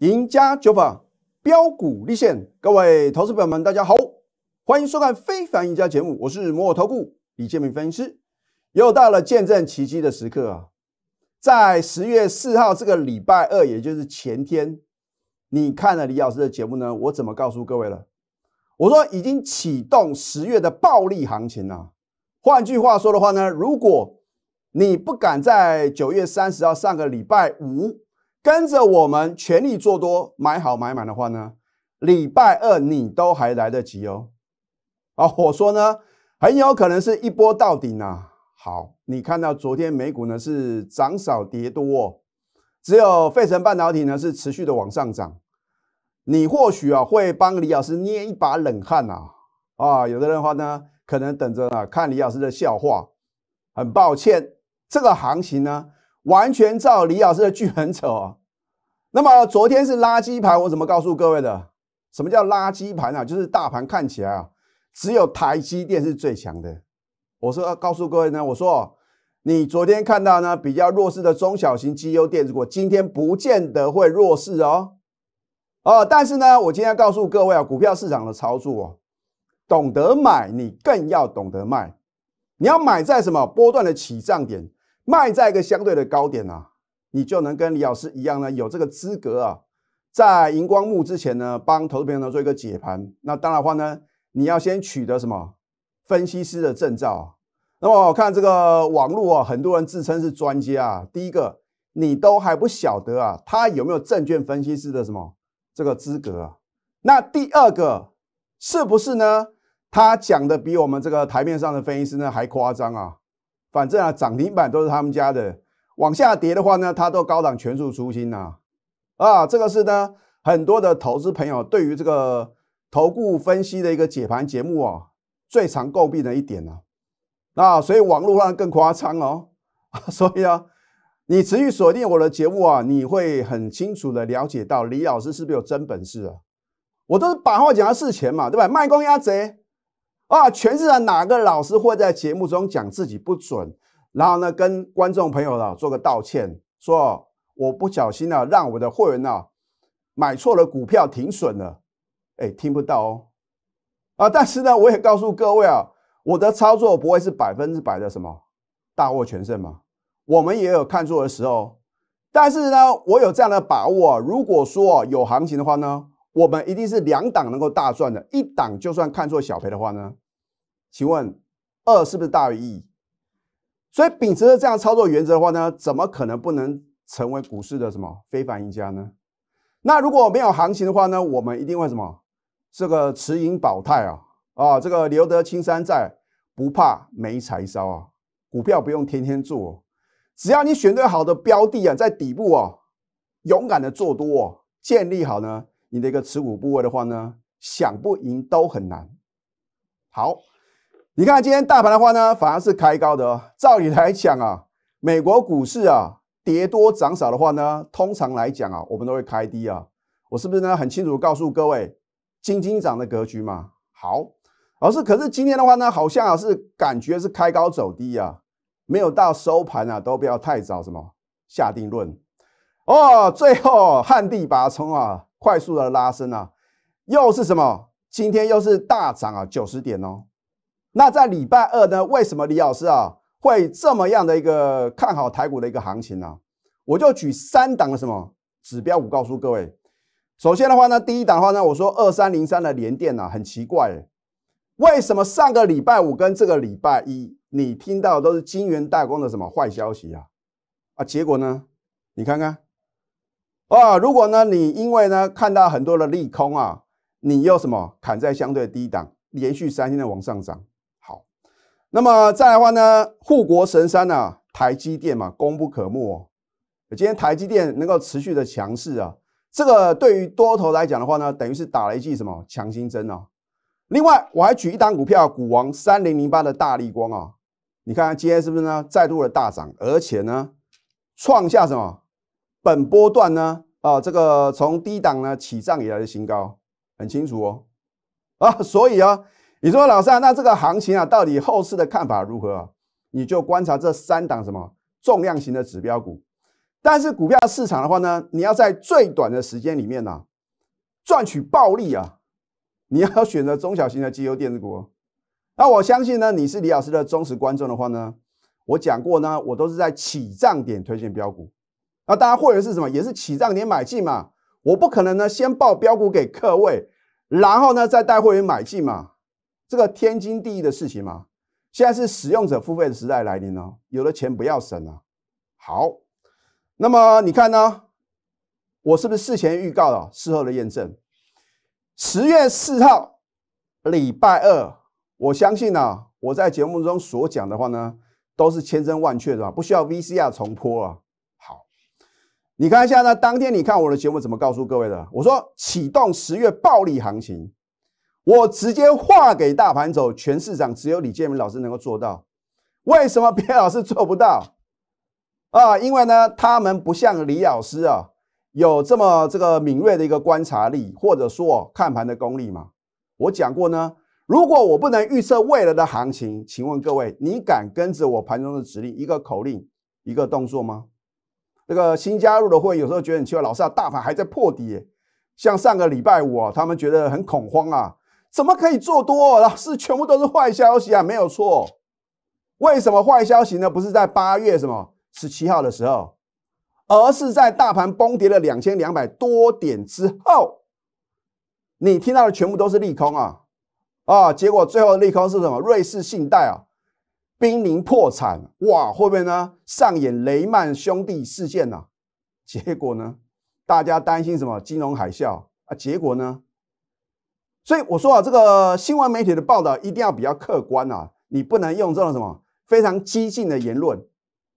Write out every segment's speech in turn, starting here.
赢家酒法，标股立现。各位投资朋友们，大家好，欢迎收看《非凡赢家》节目，我是摩尔投顾李建明分析师。又到了见证奇迹的时刻啊！在十月四号这个礼拜二，也就是前天，你看了李老师的节目呢？我怎么告诉各位了？我说已经启动十月的暴利行情了。换句话说的话呢，如果你不敢在九月三十号上个礼拜五，跟着我们全力做多，买好买满的话呢，礼拜二你都还来得及哦。啊，我说呢，很有可能是一波到顶啊。好，你看到昨天美股呢是涨少跌多，只有费城半导体呢是持续的往上涨。你或许啊会帮李老师捏一把冷汗呐。啊，有的人话呢可能等着啊看李老师的笑话。很抱歉，这个行情呢。完全照李老师的剧本走。那么昨天是垃圾盘，我怎么告诉各位的？什么叫垃圾盘呢？就是大盘看起来啊，只有台积电是最强的。我说告诉各位呢，我说你昨天看到呢比较弱势的中小型机优电子股，今天不见得会弱势哦。哦，但是呢，我今天告诉各位啊，股票市场的操作啊，懂得买，你更要懂得卖。你要买在什么波段的起涨点？卖在一个相对的高点啊，你就能跟李老师一样呢，有这个资格啊，在荧光幕之前呢，帮投资朋友做一个解盘。那当然话呢，你要先取得什么分析师的证照。那么我看这个网络啊，很多人自称是专家啊。第一个，你都还不晓得啊，他有没有证券分析师的什么这个资格？啊？那第二个，是不是呢？他讲的比我们这个台面上的分析师呢还夸张啊？反正啊，涨停板都是他们家的，往下跌的话呢，它都高档全数出清啊。啊，这个是呢，很多的投资朋友对于这个投顾分析的一个解盘节目啊，最常诟病的一点呢。那所以网络上更夸张哦。所以啊，你持续锁定我的节目啊，你会很清楚的了解到李老师是不是有真本事啊？我都是把话讲到事前嘛，对吧？卖公鸭贼。啊，全世上哪个老师会在节目中讲自己不准，然后呢，跟观众朋友呢做个道歉，说我不小心呢，让我的会员呢买错了股票停损了，哎，听不到哦，啊，但是呢，我也告诉各位啊，我的操作不会是百分之百的什么大获全胜嘛，我们也有看错的时候，但是呢，我有这样的把握啊，如果说有行情的话呢。我们一定是两档能够大赚的，一档就算看错小赔的话呢？请问二是不是大于一？所以秉持着这样操作原则的话呢，怎么可能不能成为股市的什么非凡赢家呢？那如果没有行情的话呢，我们一定会什么？这个持盈保泰啊，啊，这个留得青山在，不怕没柴烧啊。股票不用天天做，只要你选对好的标的啊，在底部啊，勇敢的做多，建立好呢。你的一个持股部位的话呢，想不赢都很难。好，你看今天大盘的话呢，反而是开高的。照理来讲啊，美国股市啊，跌多涨少的话呢，通常来讲啊，我们都会开低啊。我是不是呢，很清楚告诉各位，金金涨的格局嘛？好，老师，可是今天的话呢，好像啊是感觉是开高走低啊，没有到收盘啊，都不要太早什么下定论哦。最后旱地拔葱啊！快速的拉升啊，又是什么？今天又是大涨啊，九十点哦。那在礼拜二呢？为什么李老师啊会这么样的一个看好台股的一个行情呢？我就举三档的什么指标股告诉各位。首先的话呢，第一档的话呢，我说二三零三的连电啊，很奇怪，为什么上个礼拜五跟这个礼拜一，你听到都是金元代工的什么坏消息啊？啊，结果呢，你看看。啊，如果呢，你因为呢看到很多的利空啊，你又什么砍在相对低档，连续三天的往上涨，好，那么再来的话呢，护国神山呢，台积电嘛，功不可没。今天台积电能够持续的强势啊，这个对于多头来讲的话呢，等于是打了一剂什么强心针啊。另外，我还举一档股票，股王三零零八的大力光啊，你看今天是不是呢再度的大涨，而且呢，创下什么？本波段呢，啊，这个从低档呢起涨以来的新高，很清楚哦，啊，所以啊，你说老三，那这个行情啊，到底后市的看法如何？你就观察这三档什么重量型的指标股。但是股票市场的话呢，你要在最短的时间里面呢，赚取暴利啊，你要选择中小型的绩优电子股。那我相信呢，你是李老师的忠实观众的话呢，我讲过呢，我都是在起涨点推荐标股。那大家会员是什么？也是起账点买进嘛？我不可能呢先报标股给各位，然后呢再带会员买进嘛？这个天经地义的事情嘛？现在是使用者付费的时代来临了，有的钱不要省了。好，那么你看呢？我是不是事前预告了，事后的验证？十月四号，礼拜二，我相信呢，我在节目中所讲的话呢，都是千真万确的，不需要 VCR 重播啊。你看一下呢，当天你看我的节目怎么告诉各位的？我说启动十月暴力行情，我直接划给大盘走，全市场只有李建明老师能够做到。为什么别的老师做不到？啊，因为呢，他们不像李老师啊，有这么这个敏锐的一个观察力，或者说看盘的功力嘛。我讲过呢，如果我不能预测未来的行情，请问各位，你敢跟着我盘中的指令一个口令一个动作吗？这个新加入的会，有时候觉得很奇怪，老师大盘还在破底，像上个礼拜五啊，他们觉得很恐慌啊，怎么可以做多？老师全部都是坏消息啊，没有错。为什么坏消息呢？不是在八月什么十七号的时候，而是在大盘崩跌了两千两百多点之后，你听到的全部都是利空啊啊！结果最后的利空是什么？瑞士信贷啊。濒临破产哇！后面呢上演雷曼兄弟事件啊？结果呢，大家担心什么金融海啸啊？结果呢，所以我说啊，这个新闻媒体的报道一定要比较客观啊，你不能用这种什么非常激进的言论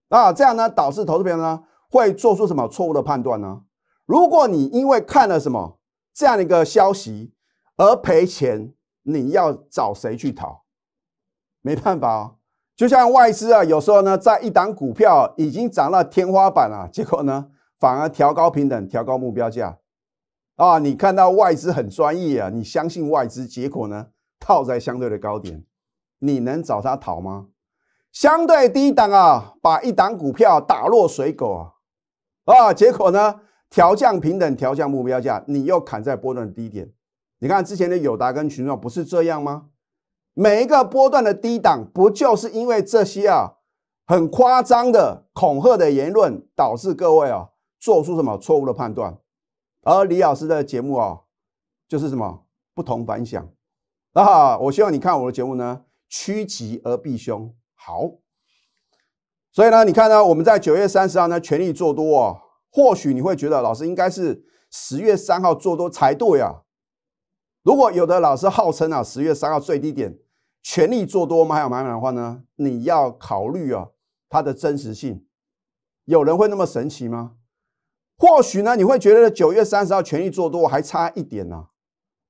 啊，这样呢，导致投资人呢会做出什么错误的判断呢？如果你因为看了什么这样的一个消息而赔钱，你要找谁去讨？没办法哦。就像外资啊，有时候呢，在一档股票已经涨到天花板了，结果呢，反而调高平等，调高目标价，啊，你看到外资很专业啊，你相信外资，结果呢，套在相对的高点，你能找他逃吗？相对低档啊，把一档股票打落水狗啊，啊，结果呢，调降平等，调降目标价，你又砍在波段低点，你看之前的友达跟群众不是这样吗？每一个波段的低档，不就是因为这些啊很夸张的恐吓的言论，导致各位啊做出什么错误的判断？而李老师的节目啊，就是什么不同凡响啊！我希望你看我的节目呢，趋吉而避凶。好，所以呢，你看呢，我们在九月三十号呢全力做多啊，或许你会觉得老师应该是十月三号做多才对啊。如果有的老师号称啊十月三号最低点。全力做多吗？还有买买的话呢？你要考虑啊，它的真实性。有人会那么神奇吗？或许呢，你会觉得九月三十号全力做多还差一点呢。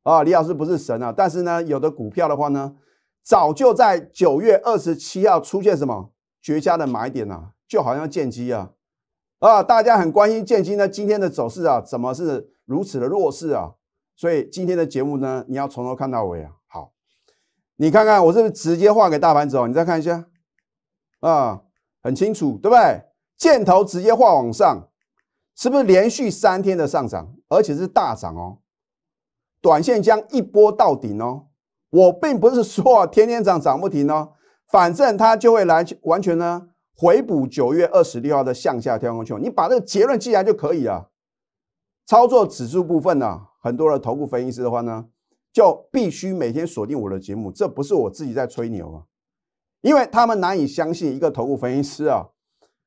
啊，李老师不是神啊，但是呢，有的股票的话呢，早就在九月二十七号出现什么绝佳的买点呢？就好像剑机啊啊，大家很关心剑机呢，今天的走势啊，怎么是如此的弱势啊？所以今天的节目呢，你要从头看到尾啊。好。你看看我是不是直接画给大盘走？你再看一下，啊，很清楚，对不对？箭头直接画往上，是不是连续三天的上涨，而且是大涨哦？短线将一波到顶哦。我并不是说天天涨涨不停哦，反正它就会来完全呢回补九月二十六号的向下跳空球。你把这个结论记下就可以了。操作指数部分呢，很多的投顾分析师的话呢。就必须每天锁定我的节目，这不是我自己在吹牛啊，因为他们难以相信一个头部分析师啊，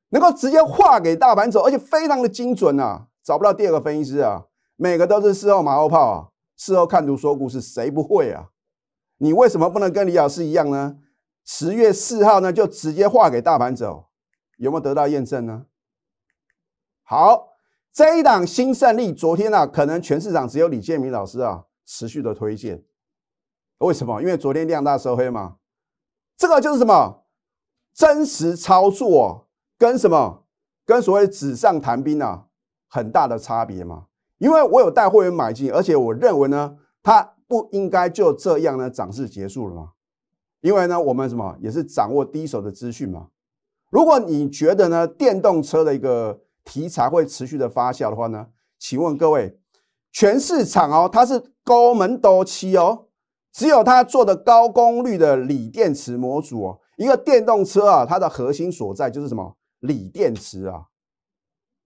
能够直接画给大盘走，而且非常的精准啊，找不到第二个分析师啊，每个都是事后马后炮啊，事后看图说故事，谁不会啊？你为什么不能跟李老师一样呢？十月四号呢就直接画给大盘走，有没有得到验证呢？好，这一档新胜利昨天啊，可能全市场只有李建明老师啊。持续的推荐，为什么？因为昨天量大收黑嘛，这个就是什么真实操作跟什么跟所谓纸上谈兵啊很大的差别嘛。因为我有带会员买进，而且我认为呢，它不应该就这样呢涨势结束了嘛。因为呢，我们什么也是掌握第一手的资讯嘛。如果你觉得呢电动车的一个题材会持续的发酵的话呢，请问各位。全市场哦，它是高门多期哦，只有它做的高功率的锂电池模组哦，一个电动车啊，它的核心所在就是什么锂电池啊，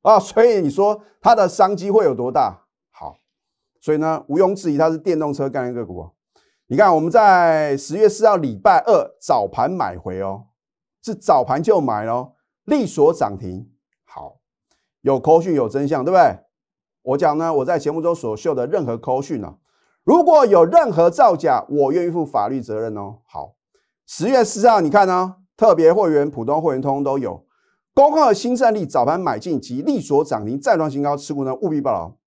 啊，所以你说它的商机会有多大？好，所以呢，毋庸置疑，它是电动车概念股哦。你看我们在十月四号礼拜二早盘买回哦，是早盘就买哦，利索涨停，好，有口讯有真相，对不对？我讲呢，我在节目中所秀的任何口讯呢，如果有任何造假，我愿意负法律责任哦。好，十月四号，你看呢？特别会员、普通会员、通通都有。公的新胜利早盘买进及力所涨停再创新高，持股呢务必报导。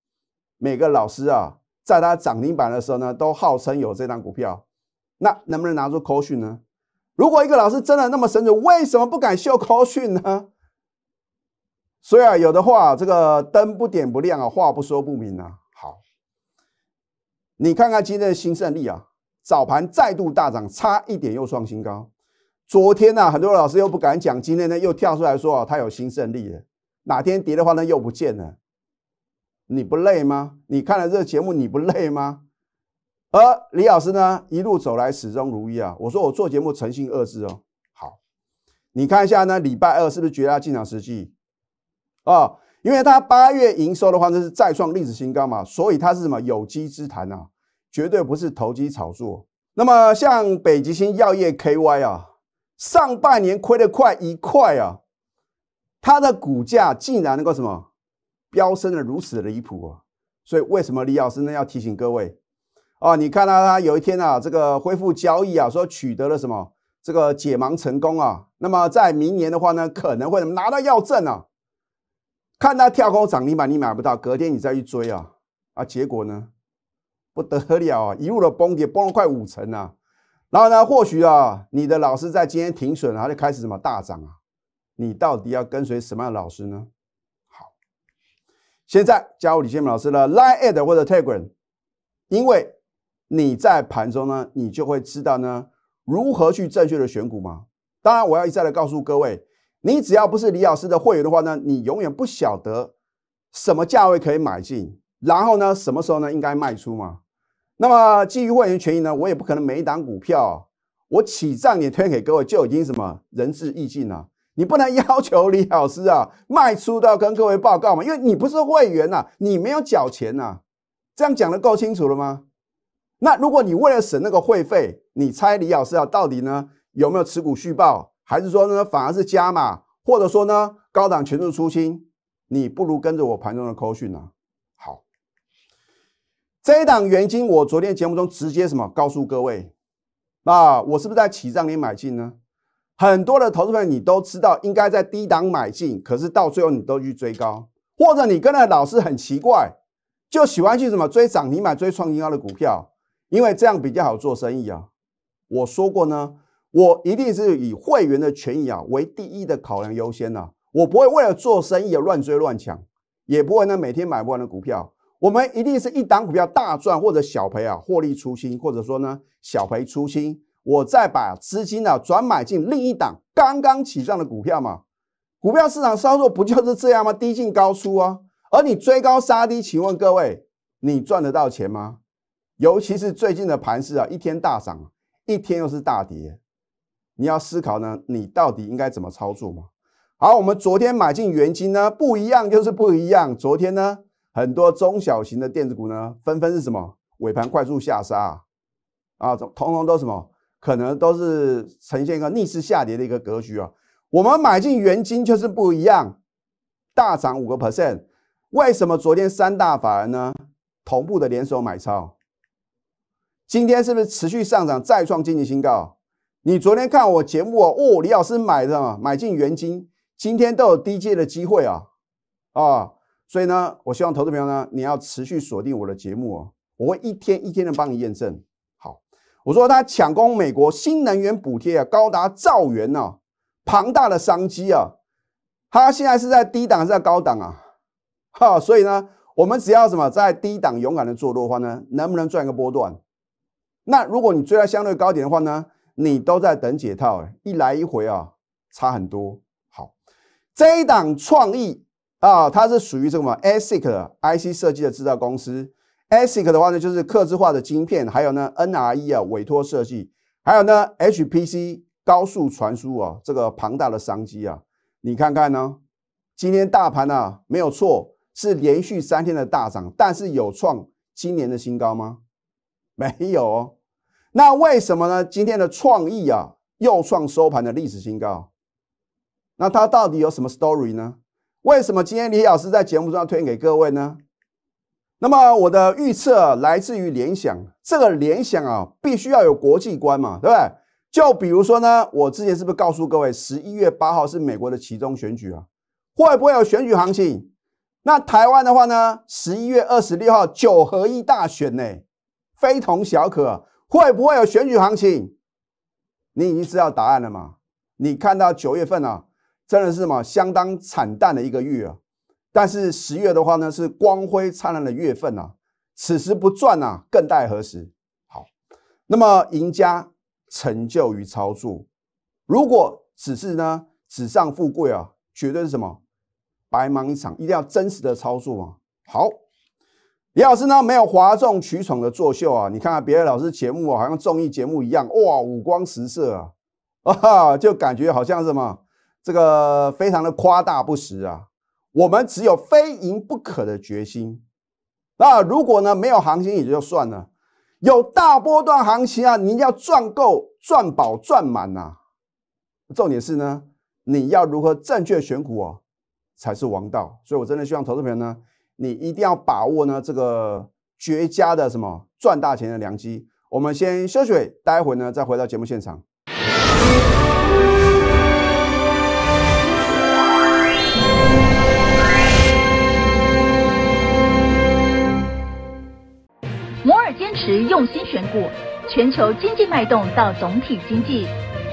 每个老师啊，在他涨停板的时候呢，都号称有这张股票，那能不能拿出口讯呢？如果一个老师真的那么神准，为什么不敢秀口讯呢？所以啊，有的话，这个灯不点不亮啊，话不说不明啊。好，你看看今天的新胜利啊，早盘再度大涨，差一点又创新高。昨天呢，很多老师又不敢讲，今天呢又跳出来说啊，它有新胜利了。哪天跌的话呢，又不见了。你不累吗？你看了这个节目，你不累吗？而李老师呢，一路走来始终如一啊。我说我做节目诚信二字哦。好，你看一下呢，礼拜二是不是绝佳进场时机？啊，因为它八月营收的话，那是再创历史新高嘛，所以它是什么有机之谈呢？绝对不是投机炒作。那么像北极星药业 K Y 啊，上半年亏得快一块啊，它的股价竟然能够什么飙升的如此的离谱啊！所以为什么李老师呢要提醒各位啊？你看到它有一天啊，这个恢复交易啊，说取得了什么这个解盲成功啊？那么在明年的话呢，可能会拿到药证啊。看他跳空涨停板，你买不到，隔天你再去追啊啊！结果呢，不得了啊，一路的崩跌，崩了快五成啊！然后呢，或许啊，你的老师在今天停损，然后就开始什么大涨啊？你到底要跟随什么样的老师呢？好，现在加入李建明老师的 Line at 或者 Telegram，因为你在盘中呢，你就会知道呢，如何去正确的选股吗？当然，我要一再的告诉各位。你只要不是李老师的会员的话呢，你永远不晓得什么价位可以买进，然后呢，什么时候呢应该卖出嘛？那么基于会员权益呢，我也不可能每一档股票我起账也推荐给各位，就已经什么仁至义尽了。你不能要求李老师啊卖出都要跟各位报告嘛？因为你不是会员呐，你没有缴钱呐，这样讲的够清楚了吗？那如果你为了省那个会费，你猜李老师啊到底呢有没有持股续报？还是说呢，反而是加码，或者说呢，高档全重出清，你不如跟着我盘中的扣讯啊。好，这一档原金，我昨天节目中直接什么告诉各位，那我是不是在起账你买进呢？很多的投资友你都知道应该在低档买进，可是到最后你都去追高，或者你跟着老师很奇怪，就喜欢去什么追涨停板、追创新高的股票，因为这样比较好做生意啊。我说过呢。我一定是以会员的权益啊为第一的考量优先呢，我不会为了做生意而乱追乱抢，也不会呢每天买不完的股票。我们一定是一档股票大赚或者小赔啊，获利初心，或者说呢小赔初心，我再把资金呢转买进另一档刚刚起涨的股票嘛。股票市场操作不就是这样吗？低进高出啊，而你追高杀低，请问各位，你赚得到钱吗？尤其是最近的盘市啊，一天大涨，一天又是大跌。你要思考呢，你到底应该怎么操作嘛？好，我们昨天买进元金呢，不一样就是不一样。昨天呢，很多中小型的电子股呢，纷纷是什么尾盘快速下杀啊，统统都什么，可能都是呈现一个逆势下跌的一个格局啊。我们买进元金就是不一样，大涨五个 percent。为什么昨天三大法人呢同步的联手买超？今天是不是持续上涨，再创经济新高？你昨天看我节目哦，哦，李老师买的啊，买进元金，今天都有低阶的机会啊，啊，所以呢，我希望投资朋友呢，你要持续锁定我的节目哦，我会一天一天的帮你验证。好，我说他抢攻美国新能源补贴啊，高达兆元呢，庞大的商机啊，他现在是在低档还是在高档啊？哈，所以呢，我们只要什么，在低档勇敢的做多的话呢，能不能赚一个波段？那如果你追在相对高点的话呢？你都在等解套，哎，一来一回啊，差很多。好，这一档创意啊，它是属于什么 ASIC 的 IC 设计的制造公司。ASIC 的话呢，就是刻字化的晶片，还有呢 NRE 啊委托设计，还有呢 HPC 高速传输啊，这个庞大的商机啊，你看看呢，今天大盘呢没有错，是连续三天的大涨，但是有创今年的新高吗？没有。那为什么呢？今天的创意啊，又创收盘的历史新高。那它到底有什么 story 呢？为什么今天李老师在节目中要推荐给各位呢？那么我的预测来自于联想，这个联想啊，必须要有国际观嘛，对不对？就比如说呢，我之前是不是告诉各位，十一月八号是美国的其中选举啊，会不会有选举行情？那台湾的话呢，十一月二十六号九合一大选呢，非同小可。会不会有选举行情？你已经知道答案了吗？你看到九月份啊，真的是什么相当惨淡的一个月。啊。但是十月的话呢，是光辉灿烂的月份啊。此时不赚啊，更待何时？好，那么赢家成就于操作。如果只是呢纸上富贵啊，绝对是什么白忙一场。一定要真实的操作啊。好。李老师呢没有哗众取宠的作秀啊！你看看别的老师节目啊，好像综艺节目一样，哇，五光十色啊，啊，就感觉好像什么这个非常的夸大不实啊。我们只有非赢不可的决心。那如果呢没有行情也就算了，有大波段行情啊，你要赚够、赚饱、赚满呐。重点是呢，你要如何正确选股哦，才是王道。所以我真的希望投资友呢。你一定要把握呢这个绝佳的什么赚大钱的良机。我们先休息，待会呢再回到节目现场。摩尔坚持用心选股，全球经济脉动到总体经济，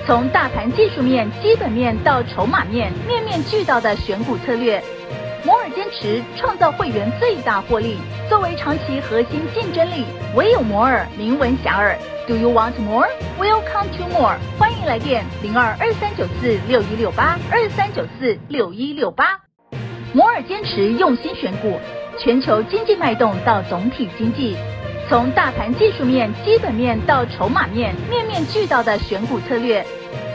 从大盘技术面、基本面到筹码面，面面俱到的选股策略。摩尔坚持创造会员最大获利，作为长期核心竞争力，唯有摩尔名闻遐迩。Do you want more? Welcome to more。欢迎来电零二二三九四六一六八二三九四六一六八。摩尔坚持用心选股，全球经济脉动到总体经济，从大盘技术面、基本面到筹码面，面面俱到的选股策略。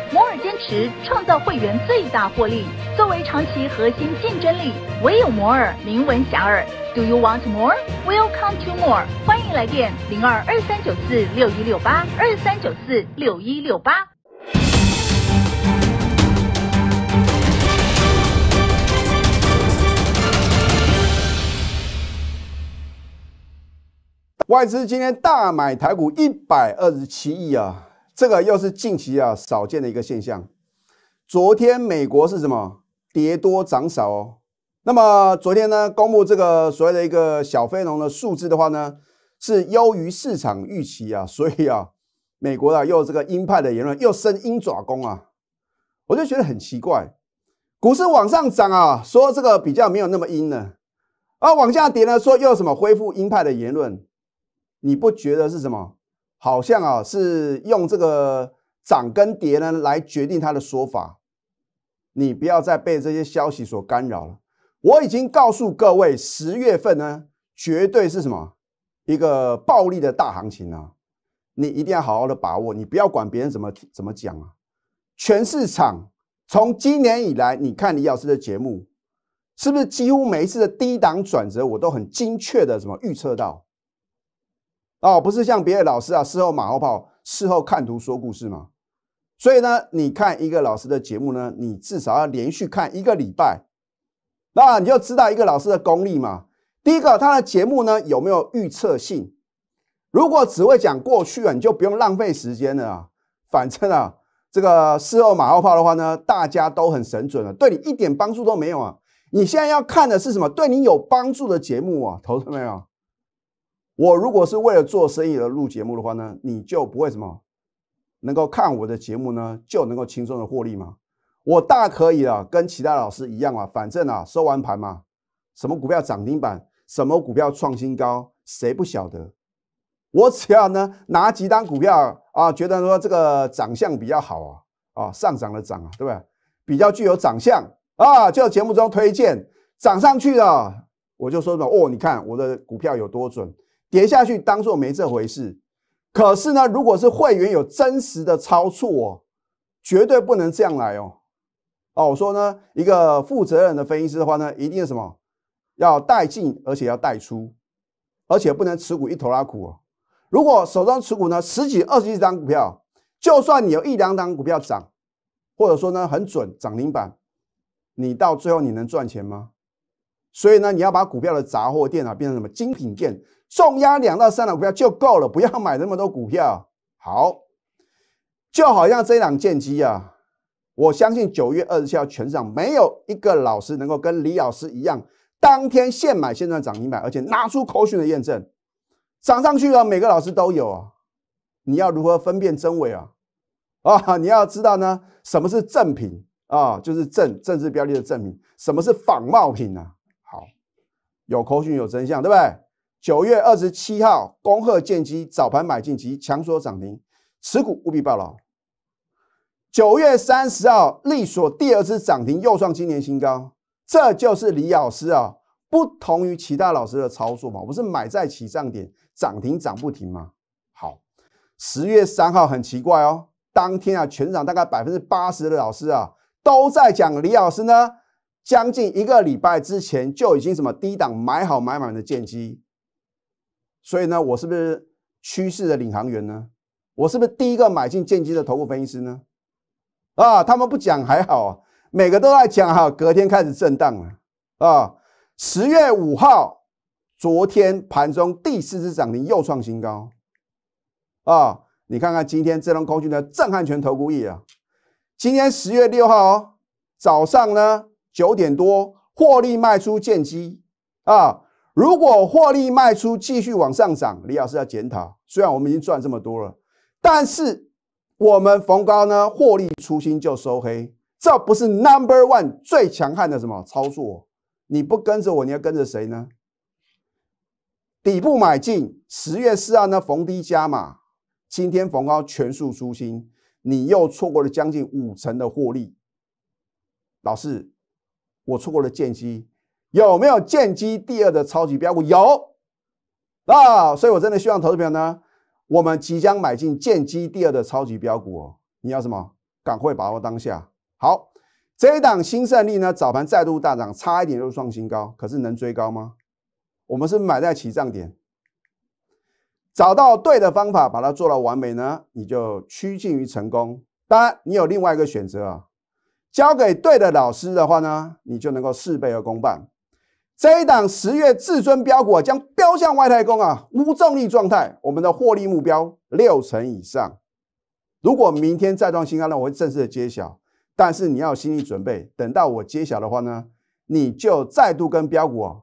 摩尔坚持创造会员最大获利，作为长期核心竞争力，唯有摩尔名闻遐迩。Do you want more? We'll come to more. 欢迎来电零二二三九四六一六八二三九四六一六八。外资今天大买台股一百二十七亿啊。这个又是近期啊少见的一个现象。昨天美国是什么？跌多涨少哦。那么昨天呢公布这个所谓的一个小非农的数字的话呢，是优于市场预期啊。所以啊，美国啊又这个鹰派的言论又升鹰爪功啊。我就觉得很奇怪，股市往上涨啊，说这个比较没有那么阴呢，而往下跌呢，说又什么恢复鹰派的言论，你不觉得是什么？好像啊，是用这个涨跟跌呢来决定他的说法。你不要再被这些消息所干扰了。我已经告诉各位，十月份呢绝对是什么一个暴力的大行情啊！你一定要好好的把握，你不要管别人怎么怎么讲啊。全市场从今年以来，你看李老师的节目，是不是几乎每一次的低档转折，我都很精确的什么预测到？哦，不是像别的老师啊，事后马后炮，事后看图说故事吗？所以呢，你看一个老师的节目呢，你至少要连续看一个礼拜，那你就知道一个老师的功力嘛。第一个，他的节目呢有没有预测性？如果只会讲过去啊，你就不用浪费时间了啊。反正啊，这个事后马后炮的话呢，大家都很神准了，对你一点帮助都没有啊。你现在要看的是什么？对你有帮助的节目啊，投资没有？我如果是为了做生意而录节目的话呢，你就不会什么能够看我的节目呢，就能够轻松的获利吗？我大可以啊，跟其他老师一样啊，反正啊，收完盘嘛，什么股票涨停板，什么股票创新高，谁不晓得？我只要呢拿几单股票啊，觉得说这个长相比较好啊，啊上涨的涨啊，对不对？比较具有长相啊，就节目中推荐涨上去了，我就说什么哦，你看我的股票有多准。跌下去当做没这回事，可是呢，如果是会员有真实的操作哦，绝对不能这样来哦。哦，我说呢，一个负责任的分析师的话呢，一定是什么要带进，而且要带出，而且不能持股一头拉苦哦。如果手中持股呢十几、二十几张股票，就算你有一两档股票涨，或者说呢很准涨停板，你到最后你能赚钱吗？所以呢，你要把股票的杂货店啊变成什么精品店？重压两到三的股票就够了，不要买那么多股票。好，就好像这两件机啊，我相信九月二十七号全上没有一个老师能够跟李老师一样，当天现买现赚涨停买，而且拿出口讯的验证，涨上去了每个老师都有啊。你要如何分辨真伪啊？啊，你要知道呢，什么是正品啊？就是正政治标的的正品，什么是仿冒品呢？好，有口讯有真相，对不对？九月二十七号，恭贺建机早盘买进及强锁涨停，持股务必报牢。九月三十号，利索第二次涨停，又创今年新高。这就是李老师啊，不同于其他老师的操作嘛，不是买在起涨点，涨停涨不停吗？好，十月三号很奇怪哦，当天啊，全场大概百分之八十的老师啊，都在讲李老师呢。将近一个礼拜之前就已经什么低档买好买满的建机。所以呢，我是不是趋势的领航员呢？我是不是第一个买进建机的投部分析师呢？啊，他们不讲还好，每个都在讲哈。隔天开始震荡了啊。十月五号，昨天盘中第四次涨停又创新高啊。你看看今天智能工具的震撼拳投股业啊。今天十月六号早上呢九点多获利卖出建机啊。如果获利卖出，继续往上涨，李老师要检讨。虽然我们已经赚这么多了，但是我们逢高呢，获利出新就收黑，这不是 number one 最强悍的什么操作？你不跟着我，你要跟着谁呢？底部买进，十月四号呢逢低加码，今天逢高全数出新，你又错过了将近五成的获利。老师，我错过了见机。有没有建机第二的超级标股？有啊，所以我真的希望投资友呢，我们即将买进见机第二的超级标股哦。你要什么？赶快把握当下。好，这一档新胜利呢，早盘再度大涨，差一点就是创新高。可是能追高吗？我们是买在起涨点，找到对的方法，把它做到完美呢，你就趋近于成功。当然，你有另外一个选择啊，交给对的老师的话呢，你就能够事倍而功半。这一档十月至尊标股将标向外太空啊，无重力状态。我们的获利目标六成以上。如果明天再创新高，那我会正式的揭晓。但是你要心理准备，等到我揭晓的话呢，你就再度跟标股啊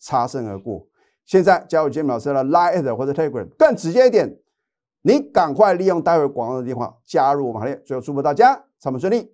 擦身而过。现在加入米老师的 l i n e 或者 Telegram，更直接一点，你赶快利用待会广告的电话加入我们行列。最后祝福大家，上班顺利。